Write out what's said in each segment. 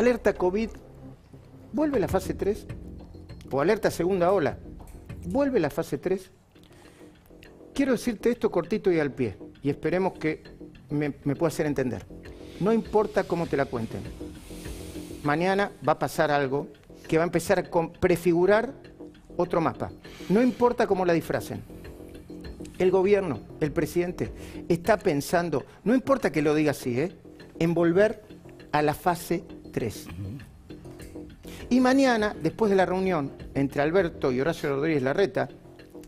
Alerta COVID, vuelve la fase 3. O alerta segunda ola, vuelve la fase 3. Quiero decirte esto cortito y al pie, y esperemos que me, pueda hacer entender. No importa cómo te la cuenten. Mañana va a pasar algo que va a empezar a prefigurar otro mapa. No importa cómo la disfracen. El gobierno, el presidente, está pensando, no importa que lo diga así, ¿eh? en volver a la fase 3. Y mañana, después de la reunión entre Alberto y Horacio Rodríguez Larreta,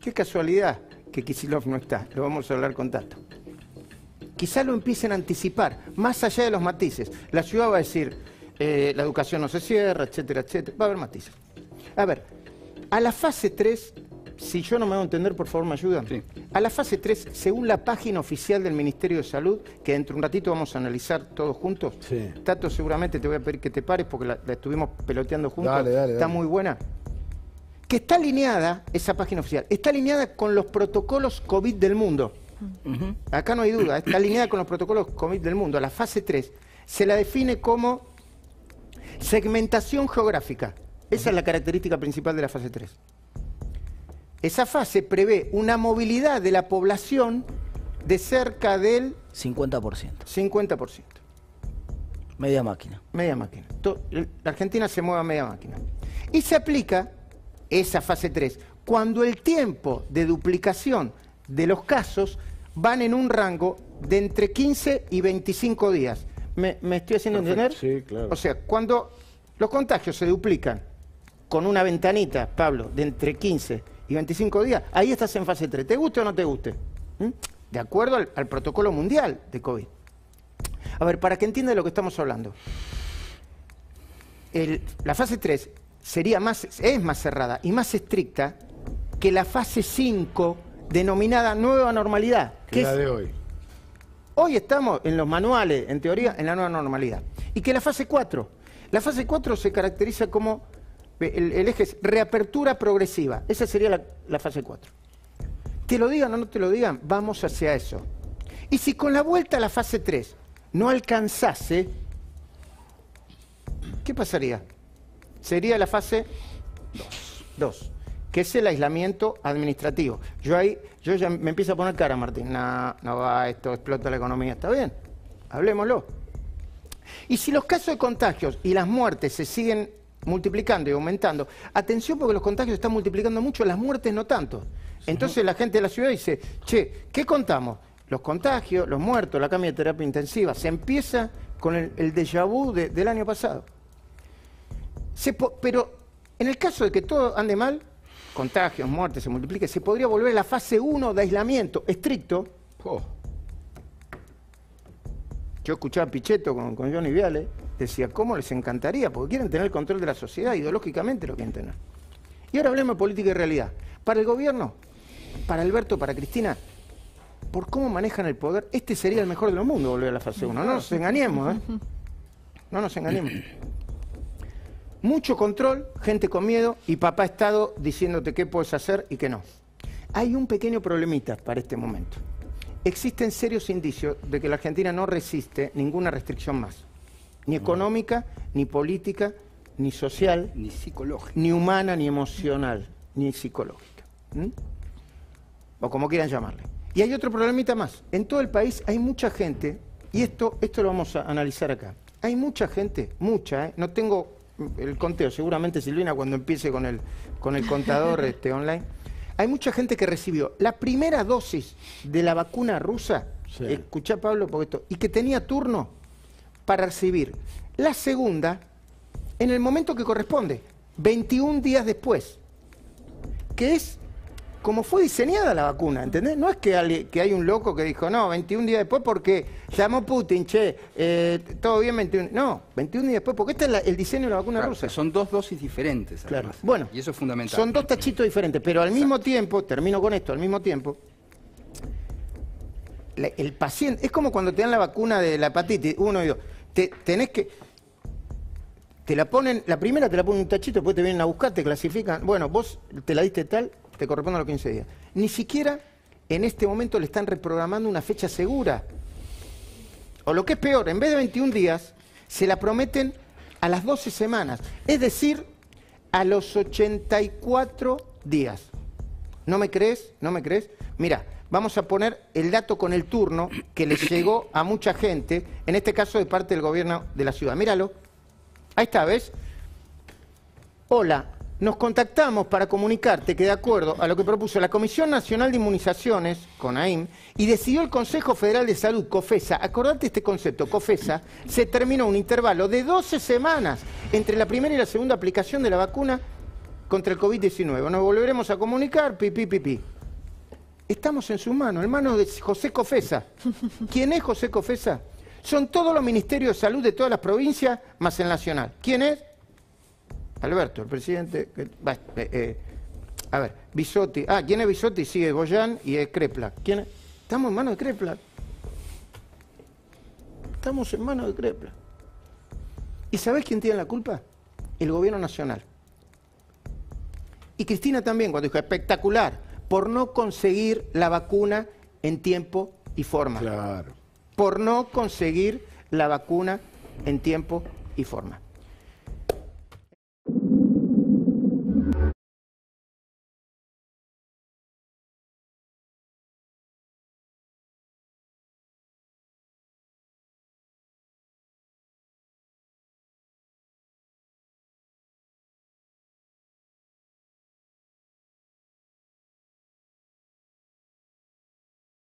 qué casualidad que Kisilov no está, lo vamos a hablar con tanto. Quizá lo empiecen a anticipar, más allá de los matices. La ciudad va a decir, eh, la educación no se cierra, etcétera, etcétera. Va a haber matices. A ver, a la fase 3 si yo no me voy a entender, por favor, me ayudan. A la fase 3, según la página oficial del Ministerio de Salud, que dentro de un ratito vamos a analizar todos juntos, Tato, seguramente te voy a pedir que te pares porque la, estuvimos peloteando juntos. Está muy buena que está alineada, esa página oficial, está alineada con los protocolos COVID del mundo. Acá no hay duda, está alineada con los protocolos COVID del mundo. A La fase 3 se la define como segmentación geográfica. Esa es la característica principal de la fase 3. Esa fase prevé una movilidad de la población de cerca del 50%. 50%. Media máquina. Media máquina. La Argentina se mueve a media máquina. Y se aplica esa fase 3 cuando el tiempo de duplicación de los casos van en un rango de entre 15 y 25 días. ¿Me, me estoy haciendo entender? Sí, claro. O sea, cuando los contagios se duplican con una ventanita, Pablo, de entre 15 y 25 días, ahí estás en fase 3, te guste o no te guste, ¿Mm? de acuerdo al, protocolo mundial de COVID. A ver, para que entienda lo que estamos hablando. la fase 3 sería más, es más cerrada y más estricta que la fase 5 denominada nueva normalidad. Que, la de hoy. Hoy estamos en los manuales, en teoría, en la nueva normalidad. Y que la fase 4. La fase 4 se caracteriza como el, eje es reapertura progresiva. Esa sería la, fase 4. Te lo digan o no te lo digan, vamos hacia eso. Y si con la vuelta a la fase 3 no alcanzase, ¿qué pasaría? Sería la fase 2, que es el aislamiento administrativo. Yo ahí, yo ya me empiezo a poner cara, Martín, no, no va, esto explota la economía, está bien, hablemoslo. Y si los casos de contagios y las muertes se siguen multiplicando y aumentando. Atención porque los contagios están multiplicando mucho, las muertes no tanto. Entonces la gente de la ciudad dice, che, ¿qué contamos? Los contagios, los muertos, la cambio de terapia intensiva. Se empieza con el, déjà vu del año pasado. pero en el caso de que todo ande mal, contagios, muertes, se multiplique, se podría volver a la fase 1 de aislamiento estricto. Oh. Yo escuchaba Pichetto con, con Johnny Viale decía, ¿cómo les encantaría? Porque quieren tener el control de la sociedad, ideológicamente lo quieren tener. Y ahora hablemos de política y realidad. Para el gobierno, para Alberto, para Cristina, por cómo manejan el poder, este sería el mejor del mundo, volver a la fase 1. No nos engañemos, ¿eh? No nos engañemos. Mucho control, gente con miedo y papá Estado diciéndote qué puedes hacer y qué no. Hay un pequeño problemita para este momento. Existen serios indicios de que la Argentina no resiste ninguna restricción más ni económica, ni política, ni social, ni psicológica, ni humana, ni emocional, ni psicológica. O como quieran llamarle. Y hay otro problemita más. En todo el país hay mucha gente, y esto, esto lo vamos a analizar acá. Hay mucha gente, mucha, ¿eh? no tengo el conteo, seguramente Silvina cuando empiece con el, contador este, online. Hay mucha gente que recibió la primera dosis de la vacuna rusa, escuchá escucha Pablo, porque esto, y que tenía turno para recibir la segunda en el momento que corresponde, 21 días después, que es como fue diseñada la vacuna, ¿entendés? No es que, hay un loco que dijo, no, 21 días después porque llamó Putin, che, eh, todo bien 21. No, 21 días después, porque este es el diseño de la vacuna rusa. Son dos dosis diferentes, Claro. Bueno, y eso es fundamental. Son dos tachitos diferentes, pero al mismo tiempo, termino con esto, al mismo tiempo, el paciente, es como cuando te dan la vacuna de la hepatitis uno y dos tenés que... Te la ponen, la primera te la ponen un tachito, después te vienen a buscar, te clasifican. Bueno, vos te la diste tal, te corresponde a los 15 días. Ni siquiera en este momento le están reprogramando una fecha segura. O lo que es peor, en vez de 21 días, se la prometen a las 12 semanas, es decir, a los 84 días. ¿No me crees? ¿No me crees? Mira, vamos a poner el dato con el turno que le llegó a mucha gente, en este caso de parte del gobierno de la ciudad. Míralo. Ahí está, ¿ves? Hola, nos contactamos para comunicarte que de acuerdo a lo que propuso la Comisión Nacional de Inmunizaciones, CONAIM, y decidió el Consejo Federal de Salud, COFESA, acordate este concepto, COFESA, se terminó un intervalo de 12 semanas entre la primera y la segunda aplicación de la vacuna contra el COVID-19. Nos volveremos a comunicar, Pipi pipi. Estamos en sus manos, en manos de José Cofesa. ¿Quién es José Cofesa? Son todos los ministerios de salud de todas las provincias, más el nacional. ¿Quién es? Alberto, el presidente. Eh, eh, a ver, Bisotti. Ah, ¿quién es Bisotti? Sí, es Goyán y es Crepla. ¿Quién es? Estamos en manos de Crepla. Estamos en manos de Crepla. ¿Y sabés quién tiene la culpa? El gobierno nacional. Y Cristina también, cuando dijo espectacular, por no conseguir la vacuna en tiempo y forma. Claro. Por no conseguir la vacuna en tiempo y forma.